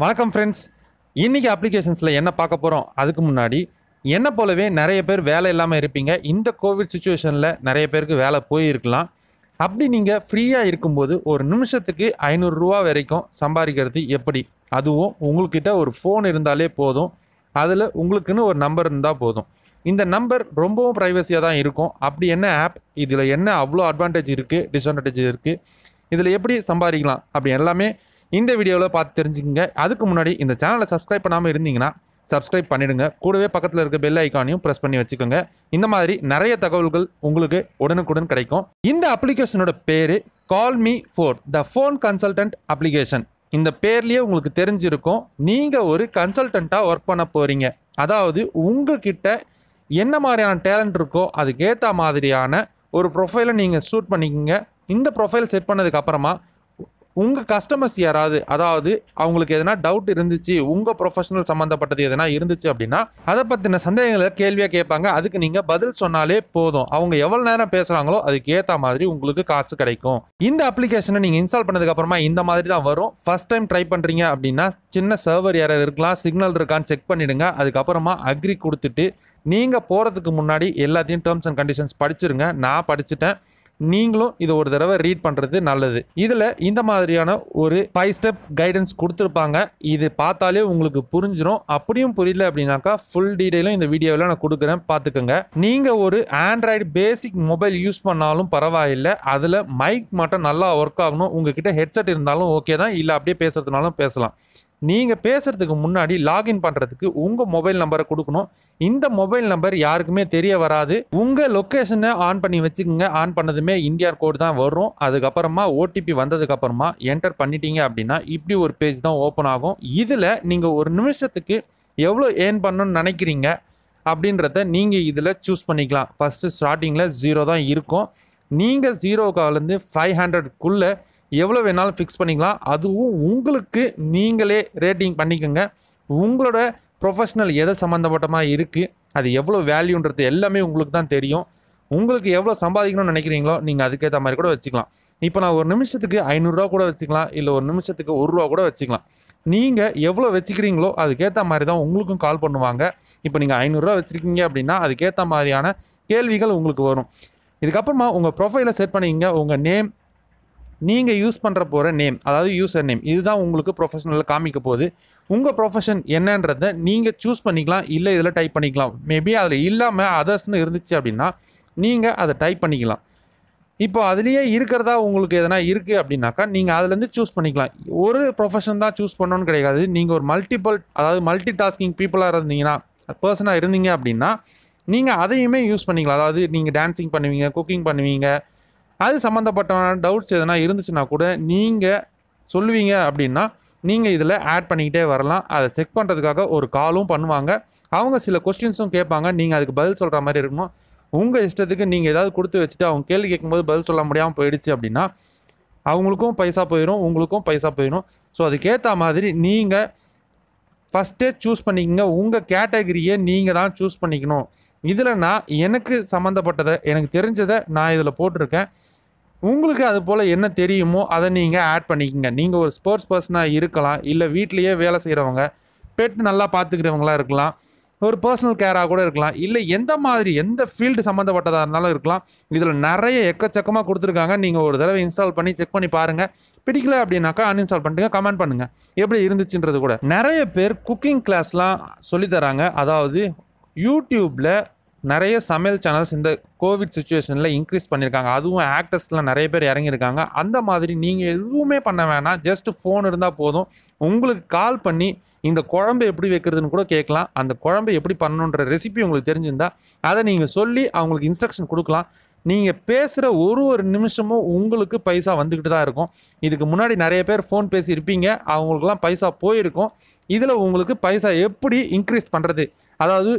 வணக்கம் ஃப்ரெண்ட்ஸ் இன்றைக்கி அப்ளிகேஷன்ஸில் என்ன பார்க்க போகிறோம் அதுக்கு முன்னாடி என்ன போலவே நிறைய பேர் வேலை இல்லாமல் இருப்பீங்க இந்த கோவிட் சுச்சுவேஷனில் நிறைய பேருக்கு வேலை போயிருக்கலாம் அப்படி நீங்கள் ஃப்ரீயாக இருக்கும்போது ஒரு நிமிஷத்துக்கு ஐநூறுரூவா வரைக்கும் சம்பாதிக்கிறது எப்படி அதுவும் உங்கள்கிட்ட ஒரு ஃபோன் இருந்தாலே போதும் அதில் உங்களுக்குன்னு ஒரு நம்பர் இருந்தால் போதும் இந்த நம்பர் ரொம்பவும் ப்ரைவசியாக தான் இருக்கும் அப்படி என்ன ஆப் இதில் என்ன அவ்வளோ அட்வான்டேஜ் இருக்குது டிஸ்அட்வான்டேஜ் இருக்குது இதில் எப்படி சம்பாதிக்கலாம் அப்படி எல்லாமே இந்த வீடியோவில் பார்த்து தெரிஞ்சுக்கங்க அதுக்கு முன்னாடி இந்த சேனலை சப்ஸ்கிரைப் பண்ணாமல் இருந்தீங்கன்னா சப்ஸ்கிரைப் பண்ணிடுங்க கூடவே பக்கத்தில் இருக்க பெல் ஐக்கானையும் ப்ரெஸ் பண்ணி வச்சுக்கோங்க இந்த மாதிரி நிறைய தகவல்கள் உங்களுக்கு உடனுக்குடன் கிடைக்கும் இந்த அப்ளிகேஷனோட பேர் call me for the phone consultant application இந்த பேர்லேயே உங்களுக்கு தெரிஞ்சிருக்கும் நீங்கள் ஒரு கன்சல்டண்ட்டாக ஒர்க் பண்ண போகிறீங்க அதாவது உங்ககிட்ட என்ன மாதிரியான டேலண்ட் இருக்கோ அதுக்கேற்ற மாதிரியான ஒரு ப்ரொஃபைலை நீங்கள் ஷூட் பண்ணிக்கோங்க இந்த ப்ரொஃபைல் செட் பண்ணதுக்கப்புறமா உங்கள் கஸ்டமர்ஸ் யாராவது அதாவது அவங்களுக்கு எதனா டவுட் இருந்துச்சு உங்கள் ப்ரொஃபஷனல் சம்மந்தப்பட்டது எதனா இருந்துச்சு அப்படின்னா அதை பற்றின சந்தேகங்களை கேள்வியாக கேட்பாங்க அதுக்கு நீங்கள் பதில் சொன்னாலே போதும் அவங்க எவ்வளோ நேரம் பேசுகிறாங்களோ அதுக்கு ஏற்ற மாதிரி உங்களுக்கு காசு கிடைக்கும் இந்த அப்ளிகேஷனை நீங்கள் இன்ஸ்டால் பண்ணதுக்கப்புறமா இந்த மாதிரி தான் வரும் ஃபஸ்ட் டைம் ட்ரை பண்ணுறீங்க அப்படின்னா சின்ன சர்வர் யாரர் இருக்கலாம் சிக்னல் இருக்கான்னு செக் பண்ணிவிடுங்க அதுக்கப்புறமா அக்ரி கொடுத்துட்டு நீங்கள் போகிறதுக்கு முன்னாடி எல்லாத்தையும் டேர்ம்ஸ் அண்ட் கண்டிஷன்ஸ் படிச்சிருங்க நான் படிச்சுட்டேன் நீங்களும் இதை ஒரு தடவை ரீட் பண்ணுறது நல்லது இதில் இந்த மாதிரியான ஒரு ஃபைவ் ஸ்டெப் கைடன்ஸ் கொடுத்துருப்பாங்க இது பார்த்தாலே உங்களுக்கு புரிஞ்சிடும் அப்படியும் புரியல அப்படின்னாக்கா ஃபுல் டீடைலும் இந்த வீடியோவில் நான் கொடுக்குறேன் பார்த்துக்கோங்க நீங்கள் ஒரு ஆண்ட்ராய்டு பேசிக் மொபைல் யூஸ் பண்ணாலும் பரவாயில்லை அதில் மைக் மட்டும் நல்லா ஒர்க் ஆகணும் உங்ககிட்ட ஹெட்செட் இருந்தாலும் ஓகே தான் இல்லை அப்படியே பேசுறதுனாலும் பேசலாம் நீங்கள் பேசுகிறதுக்கு முன்னாடி லாகின் பண்ணுறதுக்கு உங்கள் மொபைல் நம்பரை கொடுக்கணும் இந்த மொபைல் நம்பர் யாருக்குமே தெரிய வராது உங்கள் லொக்கேஷனை ஆன் பண்ணி வச்சுக்கோங்க ஆன் பண்ணதுமே இந்தியார் கோடு தான் வரும் அதுக்கப்புறமா ஓடிபி வந்ததுக்கப்புறமா என்டர் பண்ணிட்டீங்க அப்படின்னா இப்படி ஒரு பேஜ் தான் ஓப்பன் ஆகும் இதில் நீங்கள் ஒரு நிமிஷத்துக்கு எவ்வளோ ஏர்ன் பண்ணணும்னு நினைக்கிறீங்க அப்படின்றத நீங்கள் இதில் சூஸ் பண்ணிக்கலாம் ஃபஸ்ட்டு ஸ்டார்டிங்கில் ஜீரோ தான் இருக்கும் நீங்கள் ஜீரோக்காலேருந்து ஃபைவ் ஹண்ட்ரட்குள்ளே எவ்வளோ வேணாலும் ஃபிக்ஸ் பண்ணிக்கலாம் அதுவும் உங்களுக்கு நீங்களே ரேட்டிங் பண்ணிக்கோங்க உங்களோட ப்ரொஃபஷ்னல் எதை சம்மந்தப்பட்டமாக இருக்குது அது எவ்வளோ வேல்யூன்றது எல்லாமே உங்களுக்கு தான் தெரியும் உங்களுக்கு எவ்வளோ சம்பாதிக்கணும்னு நினைக்கிறீங்களோ நீங்கள் அதுக்கேற்ற மாதிரி கூட வச்சுக்கலாம் இப்போ நான் ஒரு நிமிஷத்துக்கு ஐநூறுரூவா கூட வச்சுக்கலாம் இல்லை ஒரு நிமிஷத்துக்கு ஒரு ரூபா கூட வச்சுக்கலாம் நீங்கள் எவ்வளோ வச்சுக்கிறீங்களோ அதுக்கேற்ற மாதிரி தான் உங்களுக்கும் கால் பண்ணுவாங்க இப்போ நீங்கள் ஐநூறுரூவா வச்சுருக்கீங்க அப்படின்னா அதுக்கேற்ற மாதிரியான கேள்விகள் உங்களுக்கு வரும் இதுக்கப்புறமா உங்கள் ப்ரொஃபைலை செட் பண்ணிக்கிங்க உங்கள் நேம் நீங்கள் யூஸ் பண்ணுற போகிற நேம் அதாவது யூசர் நேம் இதுதான் உங்களுக்கு ப்ரொஃபஷனலில் காமிக்க போகுது உங்கள் ப்ரொஃபஷன் என்னன்றதை நீங்கள் சூஸ் பண்ணிக்கலாம் இல்லை இதில் டைப் பண்ணிக்கலாம் மேபி அதில் இல்லாமல் அதர்ஸ்னு இருந்துச்சு அப்படின்னா நீங்கள் அதை டைப் பண்ணிக்கலாம் இப்போ அதுலேயே இருக்கிறதா உங்களுக்கு எதனா இருக்குது அப்படின்னாக்கா நீங்கள் அதுலேருந்து சூஸ் பண்ணிக்கலாம் ஒரு ப்ரொஃபஷன் தான் சூஸ் பண்ணணும்னு கிடையாது நீங்கள் ஒரு மல்டிபிள் அதாவது மல்டி டாஸ்கிங் பீப்புளாக இருந்தீங்கன்னா பர்சனாக இருந்தீங்க அப்படின்னா நீங்கள் அதையுமே யூஸ் பண்ணிக்கலாம் அதாவது நீங்கள் டான்ஸிங் பண்ணுவீங்க குக்கிங் பண்ணுவீங்க அது சம்மந்தப்பட்டவன டவுட்ஸ் எதனா இருந்துச்சுன்னா கூட நீங்கள் சொல்லுவீங்க அப்படின்னா நீங்கள் இதில் ஆட் பண்ணிக்கிட்டே வரலாம் அதை செக் பண்ணுறதுக்காக ஒரு காலும் பண்ணுவாங்க அவங்க சில கொஸ்டின்ஸும் கேட்பாங்க நீங்கள் அதுக்கு பதில் சொல்கிற மாதிரி இருக்கணும் உங்கள் இஷ்டத்துக்கு நீங்கள் ஏதாவது கொடுத்து வச்சுட்டு அவங்க கேள்வி கேட்கும்போது பதில் சொல்ல முடியாமல் போயிடுச்சு அப்படின்னா அவங்களுக்கும் பைசா போயிடும் உங்களுக்கும் பைசா போயிடும் ஸோ அதுக்கேற்ற மாதிரி நீங்கள் ஃபஸ்ட்டே சூஸ் பண்ணிக்கோங்க உங்கள் கேட்டகரியை நீங்கள் தான் சூஸ் பண்ணிக்கணும் இதில் நான் எனக்கு சம்மந்தப்பட்டதை எனக்கு தெரிஞ்சதை நான் இதில் போட்டிருக்கேன் உங்களுக்கு அது போல் என்ன தெரியுமோ அதை நீங்கள் ஆட் பண்ணிக்கோங்க நீங்கள் ஒரு ஸ்போர்ட்ஸ் பர்சனாக இருக்கலாம் இல்லை வீட்லேயே வேலை செய்கிறவங்க பெட் நல்லா பார்த்துக்கிறவங்களாக இருக்கலாம் ஒரு பர்சனல் கேராக கூட இருக்கலாம் இல்லை எந்த மாதிரி எந்த ஃபீல்டு சம்மந்தப்பட்டதாக இருந்தாலும் இருக்கலாம் இதில் நிறைய எக்கச்சக்கமாக கொடுத்துருக்காங்க நீங்கள் ஒரு தடவை இன்ஸ்டால் பண்ணி செக் பண்ணி பாருங்கள் பிடிக்கல அப்படின்னாக்கா அன்இன்ஸ்டால் பண்ணிட்டு கமெண்ட் பண்ணுங்கள் எப்படி இருந்துச்சுன்றது கூட நிறைய பேர் குக்கிங் கிளாஸ்லாம் சொல்லித்தராங்க அதாவது யூடியூப்பில் நிறைய சமையல் சேனல்ஸ் இந்த கோவிட் சுச்சுவேஷனில் இன்க்ரீஸ் பண்ணியிருக்காங்க அதுவும் ஆக்டர்ஸ்லாம் நிறைய பேர் இறங்கியிருக்காங்க அந்த மாதிரி நீங்கள் எதுவுமே பண்ண வேணாம் ஜஸ்ட் ஃபோன் இருந்தால் போதும் உங்களுக்கு கால் பண்ணி இந்த குழம்பு எப்படி வைக்கிறதுன்னு கூட கேட்கலாம் அந்த குழம்பு எப்படி பண்ணணுன்ற ரெசிபி உங்களுக்கு தெரிஞ்சிருந்தால் அதை நீங்கள் சொல்லி அவங்களுக்கு இன்ஸ்ட்ரக்ஷன் கொடுக்கலாம் நீங்கள் பேசுகிற ஒரு ஒரு நிமிஷமும் உங்களுக்கு பைசா வந்துக்கிட்டு தான் இருக்கும் இதுக்கு முன்னாடி நிறைய பேர் ஃபோன் பேசி இருப்பீங்க அவங்களுக்குலாம் பைசா போயிருக்கும் இதில் உங்களுக்கு பைசா எப்படி இன்க்ரீஸ் பண்ணுறது அதாவது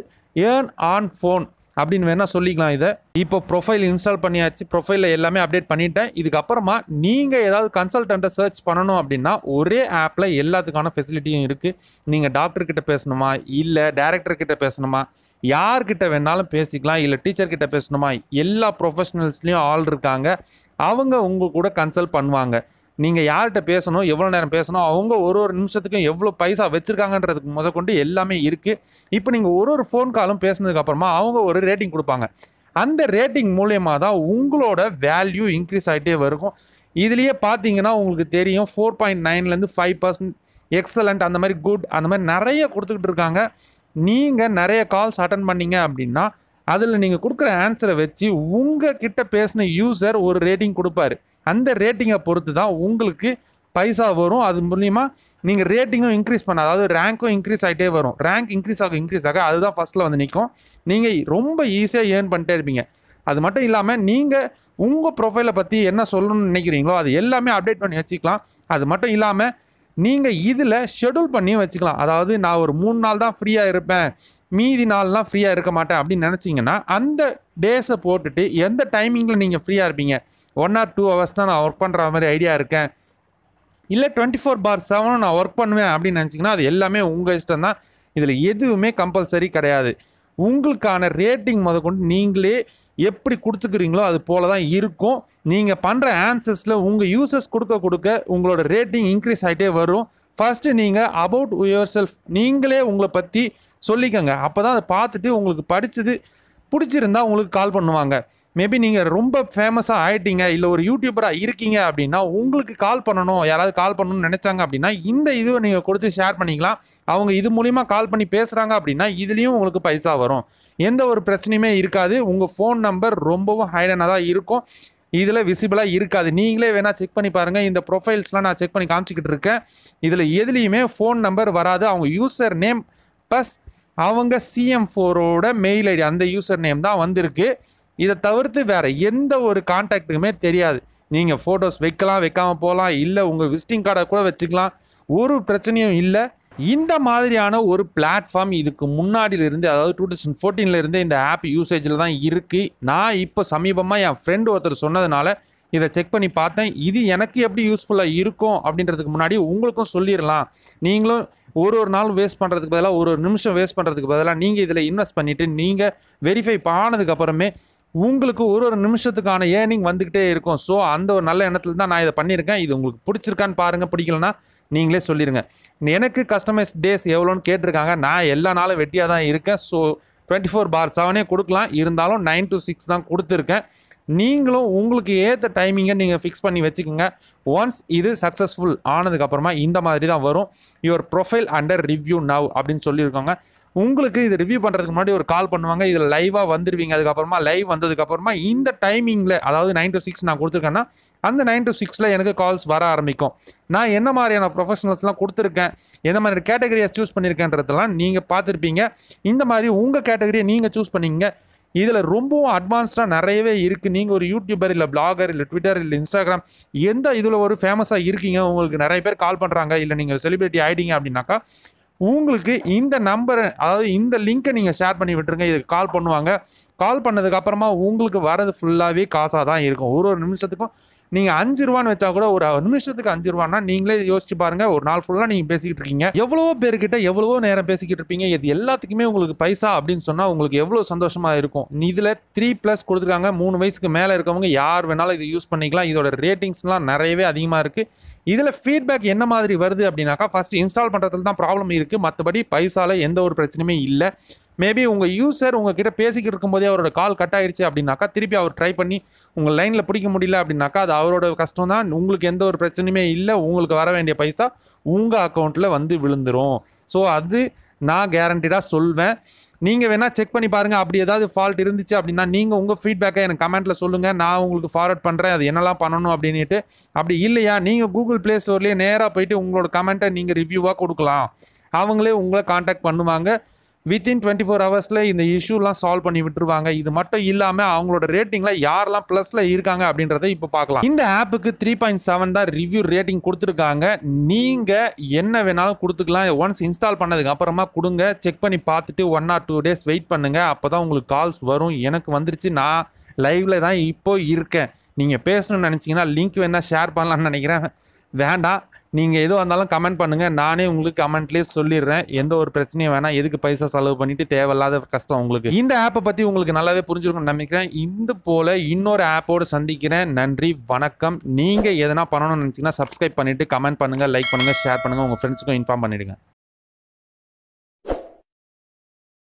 ஏர்ன் ஆன் ஃபோன் அப்படின்னு வேணால் சொல்லிக்கலாம் இதை இப்போ ப்ரொஃபைல் இன்ஸ்டால் பண்ணியாச்சு ப்ரொஃபைலில் எல்லாமே அப்டேட் பண்ணிட்டேன் இதுக்கப்புறமா நீங்கள் ஏதாவது கன்சல்டண்ட்டை சர்ச் பண்ணணும் அப்படின்னா ஒரே ஆப்பில் எல்லாத்துக்கான ஃபெசிலிட்டியும் இருக்குது நீங்கள் டாக்டர்கிட்ட பேசணுமா இல்லை டேரக்டர்கிட்ட பேசணுமா யார்கிட்ட வேணாலும் பேசிக்கலாம் இல்லை டீச்சர்கிட்ட பேசணுமா எல்லா ப்ரொஃபஷனல்ஸ்லேயும் ஆள் இருக்காங்க அவங்க உங்கள் கூட கன்சல்ட் பண்ணுவாங்க நீங்கள் யார்கிட்ட பேசணும் எவ்வளோ நேரம் பேசணும் அவங்க ஒரு ஒரு நிமிஷத்துக்கும் எவ்வளோ பைசா வச்சுருக்காங்கன்றதுக்கு முத கொண்டு எல்லாமே இருக்குது இப்போ நீங்கள் ஒரு ஒரு ஃபோன் காலும் பேசினதுக்கப்புறமா அவங்க ஒரு ரேட்டிங் கொடுப்பாங்க அந்த ரேட்டிங் மூலயமா தான் உங்களோட வேல்யூ இன்க்ரீஸ் ஆகிட்டே வரும் இதுலேயே பார்த்தீங்கன்னா உங்களுக்கு தெரியும் ஃபோர் பாயிண்ட் நைன்லேருந்து ஃபைவ் பர்சன்ட் எக்ஸலண்ட் அந்த மாதிரி குட் அந்த மாதிரி நிறைய கொடுத்துக்கிட்டு இருக்காங்க நீங்கள் நிறைய கால்ஸ் அட்டன் பண்ணிங்க அப்படின்னா அதில் நீங்கள் கொடுக்குற ஆன்சரை வச்சு உங்கள் கிட்ட பேசின யூசர் ஒரு ரேட்டிங் கொடுப்பாரு அந்த ரேட்டிங்கை பொறுத்து தான் உங்களுக்கு பைசா வரும் அது மூலிமா நீங்கள் ரேட்டிங்கும் இன்க்ரீஸ் பண்ண அதாவது ரேங்க்கும் இன்க்ரீஸ் ஆகிட்டே வரும் ரேங்க் இன்க்ரீஸ் ஆக இன்க்ரீஸ் ஆக அதுதான் ஃபஸ்ட்டில் வந்து நிற்கும் நீங்கள் ரொம்ப ஈஸியாக ஏர்ன் பண்ணிட்டே இருப்பீங்க அது மட்டும் இல்லாமல் நீங்கள் உங்கள் ப்ரொஃபைலை பற்றி என்ன சொல்லணும்னு நினைக்கிறீங்களோ அது எல்லாமே அப்டேட் பண்ணி வச்சுக்கலாம் அது மட்டும் இல்லாமல் நீங்கள் இதில் ஷெடியூல் பண்ணி வச்சுக்கலாம் அதாவது நான் ஒரு மூணு நாள் தான் ஃப்ரீயாக இருப்பேன் மீதி நாள்லாம் ஃப்ரீயாக இருக்க மாட்டேன் அப்படின்னு நினச்சிங்கன்னா அந்த டேஸை போட்டுட்டு எந்த டைமிங்கில் நீங்கள் ஃப்ரீயாக இருப்பீங்க ஒன் ஆர் டூ ஹவர்ஸ் தான் நான் ஒர்க் பண்ணுற மாதிரி ஐடியா இருக்கேன் இல்லை டுவெண்ட்டி ஃபோர் பார் செவனும் நான் ஒர்க் பண்ணுவேன் அப்படின்னு நினச்சிங்கன்னா அது எல்லாமே உங்கள் இஷ்டம் தான் இதில் எதுவுமே கம்பல்சரி கிடையாது உங்களுக்கான ரேட்டிங் முதற்கொண்டு நீங்களே எப்படி கொடுத்துக்கிறீங்களோ அது போல தான் இருக்கும் நீங்கள் பண்ணுற ஆன்சர்ஸில் உங்கள் யூசர்ஸ் கொடுக்க கொடுக்க உங்களோட ரேட்டிங் இன்க்ரீஸ் ஆகிட்டே வரும் ஃபஸ்ட்டு நீங்கள் அபவுட் யுவர் செல்ஃப் நீங்களே உங்களை பற்றி சொல்லிக்கோங்க அப்போ தான் அதை பார்த்துட்டு உங்களுக்கு படித்தது பிடிச்சிருந்தா உங்களுக்கு கால் பண்ணுவாங்க மேபி நீங்கள் ரொம்ப ஃபேமஸாக ஆகிட்டீங்க இல்லை ஒரு யூடியூபராக இருக்கீங்க அப்படின்னா உங்களுக்கு கால் பண்ணணும் யாராவது கால் பண்ணணும்னு நினச்சாங்க அப்படின்னா இந்த இதுவை நீங்கள் கொடுத்து ஷேர் பண்ணிக்கலாம் அவங்க இது மூலிமா கால் பண்ணி பேசுகிறாங்க அப்படின்னா இதுலேயும் உங்களுக்கு பைசா வரும் எந்த ஒரு பிரச்சனையுமே இருக்காது உங்கள் ஃபோன் நம்பர் ரொம்பவும் ஹைடனாக தான் இருக்கும் இதில் விசிபிளாக இருக்காது நீங்களே வேணால் செக் பண்ணி பாருங்கள் இந்த ப்ரொஃபைல்ஸ்லாம் நான் செக் பண்ணி காமிச்சிக்கிட்டு இருக்கேன் இதில் எதுலேயுமே ஃபோன் நம்பர் வராது அவங்க யூசர் நேம் ப்ளஸ் அவங்க சிஎம் ஃபோரோட மெயில் ஐடி அந்த யூசர் நேம் தான் வந்திருக்கு இதை தவிர்த்து வேறு எந்த ஒரு கான்டாக்ட்டுக்குமே தெரியாது நீங்கள் ஃபோட்டோஸ் வைக்கலாம் வைக்காமல் போகலாம் இல்லை உங்கள் விசிட்டிங் கார்டை கூட வச்சுக்கலாம் ஒரு பிரச்சனையும் இல்லை இந்த மாதிரியான ஒரு பிளாட்ஃபார்ம் இதுக்கு முன்னாடியிலிருந்து அதாவது டூ தௌசண்ட் இருந்தே இந்த ஆப் யூசேஜில் தான் இருக்குது நான் இப்போ சமீபமாக என் ஃப்ரெண்டு ஒருத்தர் சொன்னதுனால இதை செக் பண்ணி பார்த்தேன் இது எனக்கு எப்படி யூஸ்ஃபுல்லாக இருக்கும் அப்படின்றதுக்கு முன்னாடி உங்களுக்கும் சொல்லிடலாம் நீங்களும் ஒரு ஒரு நாள் வேஸ்ட் பண்ணுறதுக்கு பதிலாக ஒரு ஒரு நிமிஷம் வேஸ்ட் பண்ணுறதுக்கு பதிலாக நீங்கள் இதில் இன்வெஸ்ட் பண்ணிவிட்டு நீங்கள் வெரிஃபை பண்ணதுக்கப்புறமே உங்களுக்கு ஒரு ஒரு நிமிஷத்துக்கான ஏர்னிங் வந்துக்கிட்டே இருக்கும் ஸோ அந்த ஒரு நல்ல எண்ணத்தில் தான் நான் இதை பண்ணியிருக்கேன் இது உங்களுக்கு பிடிச்சிருக்கான்னு பாருங்கள் பிடிக்கலனா நீங்களே சொல்லிடுங்க எனக்கு கஸ்டமைஸ் டேஸ் எவ்வளோன்னு கேட்டிருக்காங்க நான் எல்லா நாளும் வெட்டியாக தான் இருக்கேன் ஸோ டுவெண்ட்டி ஃபோர் பார் செவனே கொடுக்கலாம் இருந்தாலும் நைன் டு சிக்ஸ் தான் கொடுத்துருக்கேன் நீங்களும் உங்களுக்கு ஏற்ற டைமிங்கை நீங்கள் ஃபிக்ஸ் பண்ணி வச்சுக்கோங்க ஒன்ஸ் இது சக்ஸஸ்ஃபுல் ஆனதுக்கப்புறமா இந்த மாதிரி தான் வரும் your profile under review now அப்படின்னு சொல்லியிருக்காங்க உங்களுக்கு இது ரிவ்யூ பண்ணுறதுக்கு முன்னாடி ஒரு கால் பண்ணுவாங்க இதில் லைவாக வந்துடுவீங்க அதுக்கப்புறமா லைவ் வந்ததுக்கப்புறமா இந்த டைமிங்கில் அதாவது நைன் டு சிக்ஸ் நான் கொடுத்துருக்கேன்னா அந்த நைன் டு சிக்ஸில் எனக்கு கால்ஸ் வர ஆரம்பிக்கும் நான் என்ன மாதிரியான ப்ரொஃபஷனல்ஸ்லாம் கொடுத்துருக்கேன் எந்த மாதிரி கேட்டகரியை சூஸ் பண்ணியிருக்கேன்றதெல்லாம் நீங்கள் பார்த்துருப்பீங்க இந்த மாதிரி உங்கள் கேட்டகரியை நீங்கள் சூஸ் பண்ணிங்க இதில் ரொம்பவும் அட்வான்ஸ்டாக நிறையவே இருக்குது நீங்கள் ஒரு யூடியூபர் இல்லை பிளாகர் இல்லை ட்விட்டர் இல்லை இன்ஸ்டாகிராம் எந்த இதில் ஒரு ஃபேமஸாக இருக்கீங்க உங்களுக்கு நிறைய பேர் கால் பண்ணுறாங்க இல்லை நீங்கள் செலிபிரிட்டி ஆகிட்டீங்க அப்படின்னாக்கா உங்களுக்கு இந்த நம்பரை அதாவது இந்த லிங்க்கை நீங்கள் ஷேர் பண்ணி விட்டுருங்க இதுக்கு கால் பண்ணுவாங்க கால் பண்ணதுக்கப்புறமா உங்களுக்கு வரது ஃபுல்லாகவே காசாக தான் இருக்கும் ஒரு ஒரு நிமிஷத்துக்கும் நீங்கள் அஞ்சு ரூபான்னு வச்சா கூட ஒரு நிமிஷத்துக்கு அஞ்சு ரூபான்னா நீங்களே யோசிச்சு பாருங்க ஒரு நாள் ஃபுல்லாக நீங்கள் பேசிக்கிட்டு இருக்கீங்க எவ்வளோ பேர்கிட்ட எவ்வளோ நேரம் பேசிக்கிட்டு இருப்பீங்க இது எல்லாத்துக்குமே உங்களுக்கு பைசா அப்படின்னு சொன்னால் உங்களுக்கு எவ்வளோ சந்தோஷமாக இருக்கும் இதில் த்ரீ ப்ளஸ் கொடுத்துருக்காங்க மூணு வயசுக்கு மேலே இருக்கவங்க யார் வேணாலும் இதை யூஸ் பண்ணிக்கலாம் இதோட ரேட்டிங்ஸ்லாம் நிறையவே அதிகமாக இருக்குது இதில் ஃபீட்பேக் என்ன மாதிரி வருது அப்படின்னாக்கா ஃபர்ஸ்ட் இன்ஸ்டால் பண்ணுறதுல தான் ப்ராப்ளம் இருக்குது மற்றபடி பைசாவில் எந்த ஒரு பிரச்சனையுமே இல்லை மேபி உங்கள் யூசர் உங்ககிட்ட பேசிக்கிட்டு இருக்கும்போதே அவரோட கால் கட் ஆயிடுச்சு அப்படின்னாக்கா திருப்பி அவர் ட்ரை பண்ணி உங்கள் லைனில் பிடிக்க முடியல அப்படின்னாக்கா அது அவரோட கஷ்டம் தான் உங்களுக்கு எந்த ஒரு பிரச்சனையுமே இல்லை உங்களுக்கு வர வேண்டிய பைசா உங்கள் அக்கௌண்ட்டில் வந்து விழுந்துடும் ஸோ அது நான் கேரண்டிடாக சொல்வேன் நீங்கள் வேணால் செக் பண்ணி பாருங்கள் அப்படி ஏதாவது ஃபால்ட் இருந்துச்சு அப்படின்னா நீங்கள் உங்கள் ஃபீட்பேக்கை எனக்கு கமெண்ட்டில் சொல்லுங்கள் நான் உங்களுக்கு ஃபார்வர்ட் பண்ணுறேன் அது என்னெல்லாம் பண்ணணும் அப்படின்ட்டு அப்படி இல்லையா நீங்கள் கூகுள் ப்ளே ஸ்டோர்லேயே நேராக போயிட்டு உங்களோட கமெண்ட்டை நீங்கள் ரிவ்யூவாக கொடுக்கலாம் அவங்களே உங்களை காண்டாக்ட் பண்ணுவாங்க வித்தின் டுவெண்ட்டி ஃபோர் ஹவர்ஸில் இந்த இஷ்யூலாம் சால்வ் பண்ணி விட்டுருவாங்க இது மட்டும் இல்லாமல் அவங்களோட ரேட்டிங்கில் யாரெல்லாம் ப்ளஸில் இருக்காங்க அப்படின்றத இப்போ பார்க்கலாம் இந்த ஆப்புக்கு த்ரீ பாயிண்ட் செவன் தான் ரிவ்யூ ரேட்டிங் கொடுத்துருக்காங்க நீங்கள் என்ன வேணாலும் கொடுத்துக்கலாம் ஒன்ஸ் இன்ஸ்டால் பண்ணதுக்கு அப்புறமா கொடுங்க செக் பண்ணி பார்த்துட்டு one or two days wait பண்ணுங்கள் அப்போ தான் உங்களுக்கு கால்ஸ் வரும் எனக்கு வந்துருச்சு நான் லைவில் தான் இப்போ இருக்கேன் நீங்கள் பேசணும்னு நினச்சிங்கன்னா லிங்க் வேணால் ஷேர் பண்ணலாம்னு நினைக்கிறேன் வேண்டாம் நீங்கள் எதுவாக இருந்தாலும் கமெண்ட் பண்ணுங்கள் நானே உங்களுக்கு கமெண்ட்லேயே சொல்லிடுறேன் எந்த ஒரு பிரச்சனையும் வேணாம் எதுக்கு பைசா செலவு பண்ணிட்டு தேவையில்லாத கஷ்டம் உங்களுக்கு இந்த ஆப்பை பற்றி உங்களுக்கு நல்லாவே புரிஞ்சிருக்கும் நினைக்கிறேன் இந்த போல் இன்னொரு ஆப்போடு சந்திக்கிறேன் நன்றி வணக்கம் நீங்கள் எதனா பண்ணணும்னு நினச்சிங்கன்னா சப்ஸ்கிரைப் பண்ணிவிட்டு கமெண்ட் பண்ணுங்கள் லைக் பண்ணுங்கள் ஷேர் பண்ணுங்கள் உங்கள் ஃப்ரெண்ட்ஸுக்கும் இன்ஃபார்ம் பண்ணிவிடுங்க